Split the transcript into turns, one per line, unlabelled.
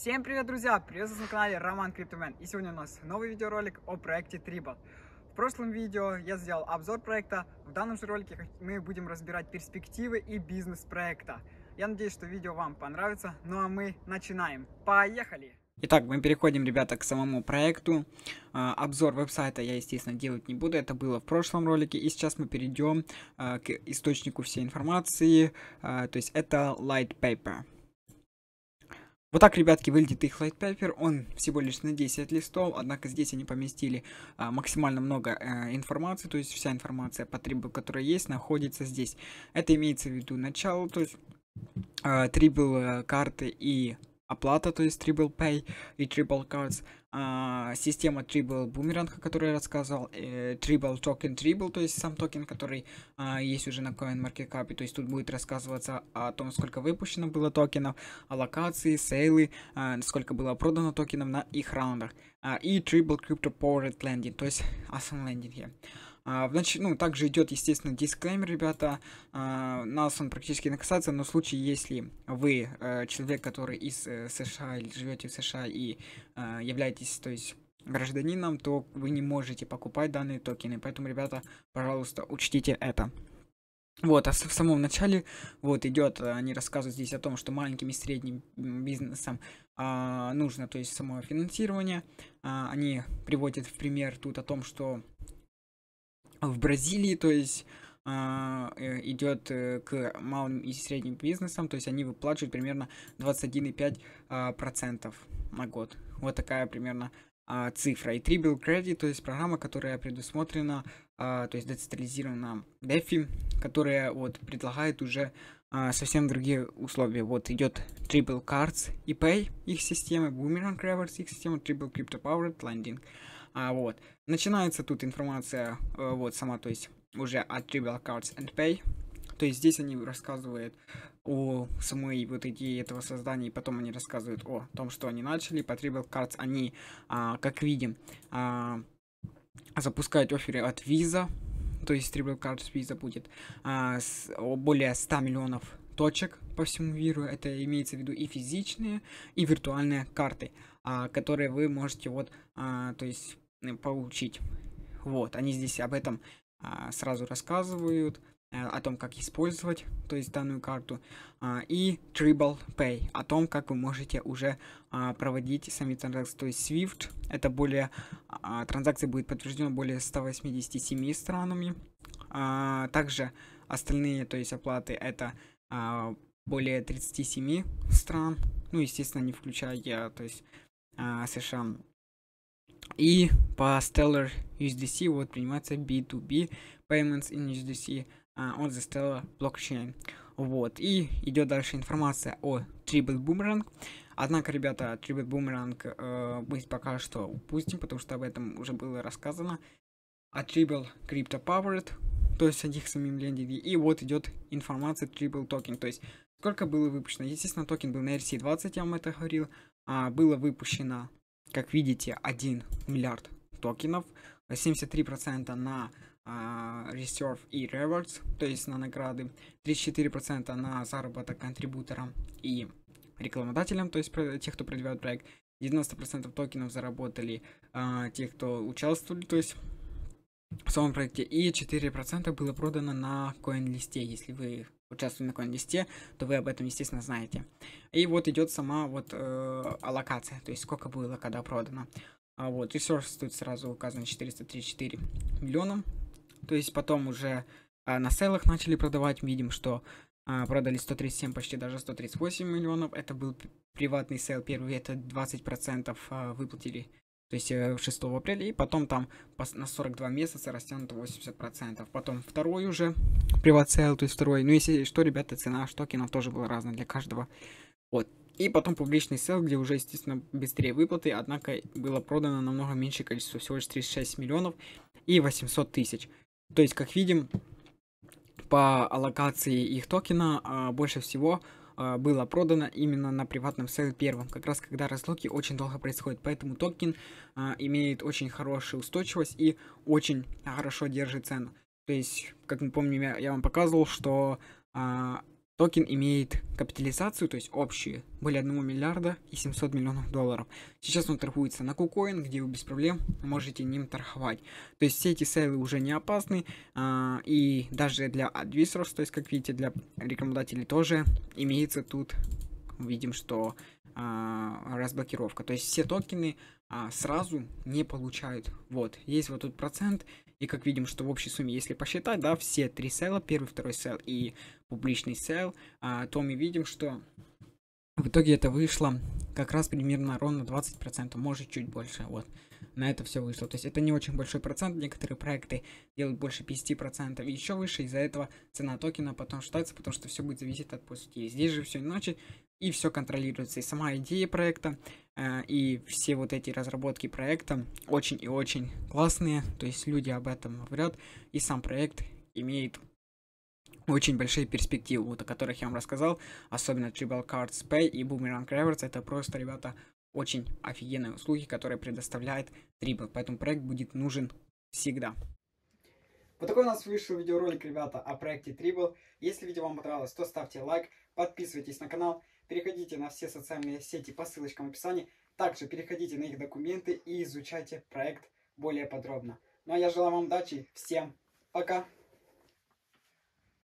Всем привет, друзья! Приветствую на канале Роман Криптомен. И сегодня у нас новый видеоролик о проекте Tribal. В прошлом видео я сделал обзор проекта, в данном же ролике мы будем разбирать перспективы и бизнес проекта. Я надеюсь, что видео вам понравится, ну а мы начинаем. Поехали! Итак, мы переходим, ребята, к самому проекту. А, обзор веб-сайта я, естественно, делать не буду. Это было в прошлом ролике. И сейчас мы перейдем а, к источнику всей информации. А, то есть это Light Paper. Вот так, ребятки, выглядит их лайтпейпер. Он всего лишь на 10 листов, однако здесь они поместили а, максимально много а, информации, то есть вся информация по трибу, которая есть, находится здесь. Это имеется в виду начало, то есть а, трибл э, карты и оплата, то есть Triple Pay и Triple Cards, а, система Tribal Boomerang, о которой я рассказывал, э, Tribble Token Tribal, то есть сам токен, который а, есть уже на CoinMarketCap, то есть тут будет рассказываться о том, сколько выпущено было токенов, аллокации, сейлы, а, сколько было продано токенов на их раундах, а, и Tribal Crypto Powered Landing, то есть Awesome Lending here значит, а, Ну, также идет, естественно, дисклеймер, ребята. А, нас он практически не касается, но в случае, если вы э, человек, который из э, США или живете в США и э, являетесь, то есть гражданином, то вы не можете покупать данные токены. Поэтому, ребята, пожалуйста, учтите это. Вот, а в самом начале вот идет, э, они рассказывают здесь о том, что маленьким и средним бизнесам а, нужно, то есть самофинансирование. А, они приводят в пример тут о том, что в Бразилии, то есть а, э, идет э, к малым и средним бизнесам, то есть они выплачивают примерно 21,5% а, на год. Вот такая примерно а, цифра. И Triple Credit, то есть программа, которая предусмотрена, то есть децентрализирована DeFi, которая вот предлагает уже совсем другие условия. Вот идет Triple Cards и e Pay их системы, Boomerang Rewards их система, Triple Crypto Powered Lending. А, вот. Начинается тут информация, э, вот сама, то есть уже от Tribal Cards and Pay. То есть здесь они рассказывают о самой вот идее этого создания, и потом они рассказывают о том, что они начали. По Tribal Cards они, а, как видим, а, запускают оферы от Visa, то есть Tribal Cards Visa будет а, с, о, более 100 миллионов точек по всему миру. Это имеется в виду и физичные, и виртуальные карты, а, которые вы можете вот, а, то есть Э, получить. Вот, они здесь об этом а, сразу рассказывают, а, о том, как использовать, то есть данную карту, а, и Tribal Pay, о том, как вы можете уже а, проводить сами транзакции, то есть SWIFT, это более, а, транзакция будет подтверждена более 187 странами, а, также остальные, то есть оплаты, это а, более 37 стран, ну, естественно, не включая, то есть, а, США, и по Stellar USDC вот принимается B2B Payments in USDC uh, on the Stellar Blockchain. Вот, и идет дальше информация о Triple Boomerang. Однако, ребята, Tribal Boomerang э, мы пока что упустим, потому что об этом уже было рассказано. А Tribal Crypto Powered, то есть о них самим лендинге. И вот идет информация Tribal Token, то есть сколько было выпущено. Естественно, токен был на RC20, я вам это говорил. А, было выпущено как видите, 1 миллиард токенов, 73% на а, Reserve и Rewards, то есть на награды, 34% на заработок контрибуторам и рекламодателям, то есть тех, кто продвигает проект, 90% токенов заработали э, те, кто участвовали, то есть в самом проекте, и 4% было продано на CoinList, если вы участвуем на коин-листе, то вы об этом, естественно, знаете. И вот идет сама вот э, аллокация, то есть сколько было, когда продано. А вот, ресурс стоит сразу указано 434 миллиона. То есть потом уже а, на селлах начали продавать, видим, что а, продали 137, почти даже 138 миллионов. Это был приватный сейл первый, это 20% а, э, выплатили то есть 6 э, апреля, и потом там на 42 месяца растянуто 80%. Потом второй уже приватсейл, то есть второй. Ну, если что, ребята, цена штокенов тоже была разная для каждого. Вот. И потом публичный сел, где уже, естественно, быстрее выплаты, однако было продано намного меньшее количество, всего лишь 36 миллионов и 800 тысяч. То есть, как видим, по аллокации их токена а, больше всего а, было продано именно на приватном сейле первом, как раз когда разлоки очень долго происходят. Поэтому токен а, имеет очень хорошую устойчивость и очень хорошо держит цену. То есть, как мы помним, я, я вам показывал, что а, Токен имеет капитализацию, то есть общие, более 1 миллиарда и 700 миллионов долларов. Сейчас он торгуется на KuCoin, где вы без проблем можете ним торговать. То есть все эти сейлы уже не опасны, а, и даже для адвисеров, то есть как видите, для рекомендателей тоже имеется тут, видим, что а, разблокировка. То есть все токены а, сразу не получают. Вот, есть вот тут процент, и как видим, что в общей сумме, если посчитать, да, все три села, первый, второй сел и публичный сел, а, то мы видим, что в итоге это вышло как раз примерно ровно 20%, может чуть больше, вот. На это все вышло. То есть это не очень большой процент, некоторые проекты делают больше 50% и еще выше, из-за этого цена токена потом считается, потому что все будет зависеть от пути. Здесь же все иначе, и все контролируется. И сама идея проекта, э, и все вот эти разработки проекта очень и очень классные, то есть люди об этом говорят, и сам проект имеет очень большие перспективы, вот о которых я вам рассказал, особенно Tribal Cards Pay и Boomerang Rewards, это просто, ребята, очень офигенные услуги, которые предоставляет Tribal, поэтому проект будет нужен всегда. Вот такой у нас вышел видеоролик, ребята, о проекте Tribal. Если видео вам понравилось, то ставьте лайк, подписывайтесь на канал, Переходите на все социальные сети по ссылочкам в описании. Также переходите на их документы и изучайте проект более подробно. Ну а я желаю вам удачи. Всем пока!